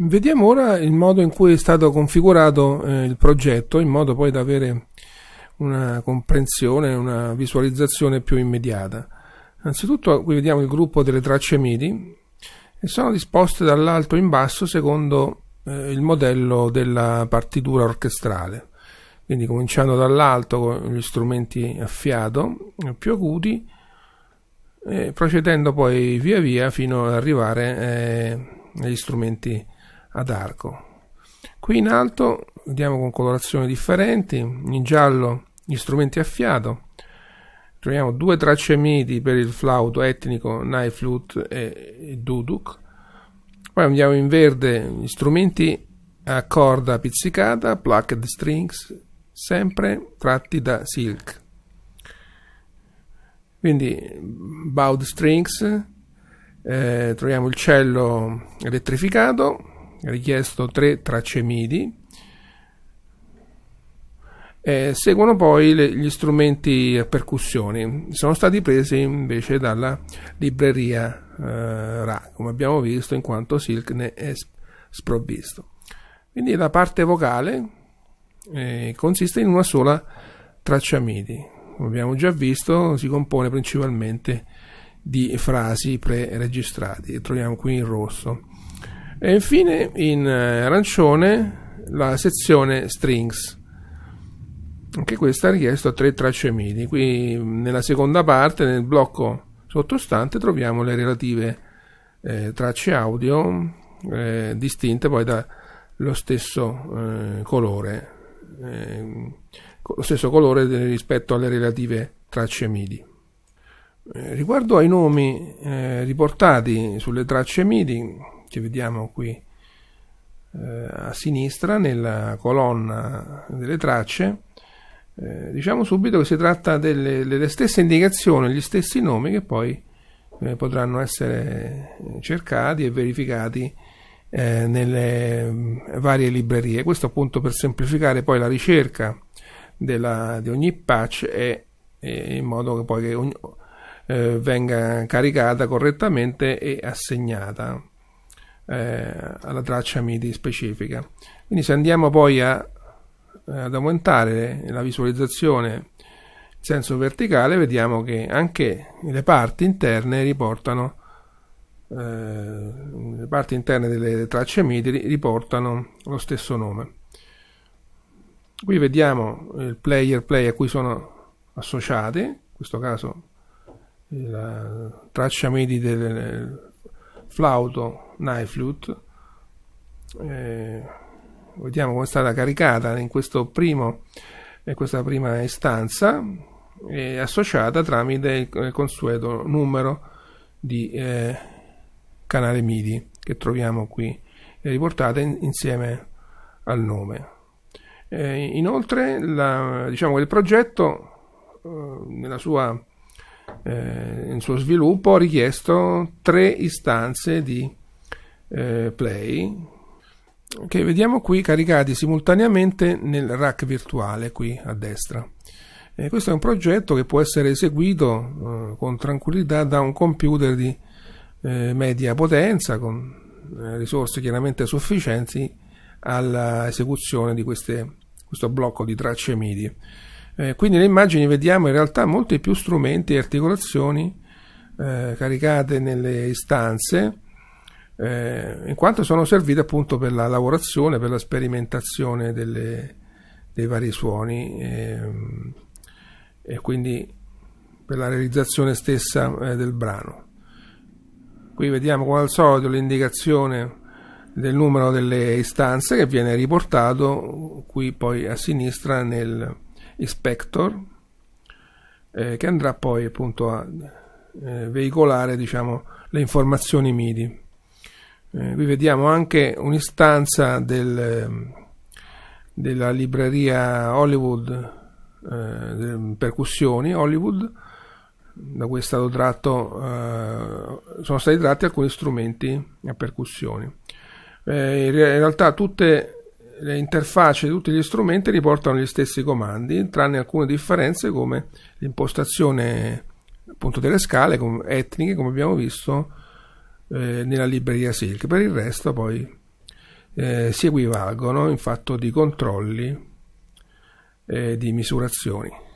Vediamo ora il modo in cui è stato configurato eh, il progetto, in modo poi da avere una comprensione, una visualizzazione più immediata. Innanzitutto qui vediamo il gruppo delle tracce MIDI e sono disposte dall'alto in basso secondo eh, il modello della partitura orchestrale. Quindi cominciando dall'alto con gli strumenti a fiato eh, più acuti e procedendo poi via via fino ad arrivare eh, agli strumenti ad arco. Qui in alto vediamo con colorazioni differenti, in giallo gli strumenti a fiato, troviamo due tracce midi per il flauto etnico Nai Flute e Duduk, poi andiamo in verde gli strumenti a corda pizzicata, plucked strings, sempre tratti da silk. Quindi bowed strings, eh, troviamo il cello elettrificato, richiesto tre tracce MIDI. Eh, seguono poi le, gli strumenti a percussioni, sono stati presi invece dalla libreria eh, Ra, come abbiamo visto, in quanto Silk ne è sprovvisto. Quindi la parte vocale eh, consiste in una sola traccia MIDI. Come abbiamo già visto, si compone principalmente di frasi pre-registrate, troviamo qui in rosso. E infine in eh, arancione la sezione strings. Anche questa ha richiesto tre tracce MIDI. Qui nella seconda parte, nel blocco sottostante, troviamo le relative eh, tracce audio eh, distinte poi dallo stesso eh, colore. Eh, lo stesso colore eh, rispetto alle relative tracce MIDI. Riguardo ai nomi riportati sulle tracce MIDI, che vediamo qui eh, a sinistra nella colonna delle tracce, eh, diciamo subito che si tratta delle, delle, stesse indicazioni, gli stessi nomi che poi eh, potranno essere cercati e verificati eh, nelle mm, varie librerie. Questo appunto per semplificare poi la ricerca della, di ogni patch e, e, in modo che poi che ogni, eh, venga caricata correttamente e assegnata eh, alla traccia MIDI specifica. Quindi se andiamo poi a, ad aumentare la visualizzazione in senso verticale, vediamo che anche le parti interne riportano eh, le parti interne delle tracce MIDI riportano lo stesso nome. Qui vediamo il player play a cui sono associate, in questo caso eh, la traccia MIDI del flauto Knife Flute. Eh, vediamo come è stata caricata in, primo, in questa prima istanza e associata tramite il consueto numero di eh, canale MIDI che troviamo qui riportate in, insieme al nome. Eh, inoltre la, diciamo che il progetto eh, nella sua eh, in suo sviluppo, ha richiesto tre istanze di eh, play che vediamo qui caricati simultaneamente nel rack virtuale qui a destra. E questo è un progetto che può essere eseguito eh, con tranquillità da un computer di eh, media potenza, con eh, risorse chiaramente sufficienti all'esecuzione di queste, questo blocco di tracce MIDI. Eh, quindi le immagini vediamo in realtà molti più strumenti e articolazioni eh, caricate nelle istanze, eh, in quanto sono servite appunto per la lavorazione, per la sperimentazione delle, dei vari suoni ehm, e quindi per la realizzazione stessa eh, del brano. Qui vediamo come al solito l'indicazione del numero delle istanze che viene riportato qui poi a sinistra nel, Inspector, eh, che andrà poi appunto a eh, veicolare diciamo, le informazioni MIDI. Eh, qui vediamo anche un'istanza del, ehm, della libreria Hollywood, eh, percussioni Hollywood, da cui tratto, eh, sono stati tratti alcuni strumenti a percussioni. Eh, in realtà tutte le interfacce di tutti gli strumenti riportano gli stessi comandi, tranne alcune differenze come l'impostazione appunto delle scale etniche, come abbiamo visto eh, nella libreria Silk. Per il resto poi eh, si equivalgono in fatto di controlli e eh, di misurazioni.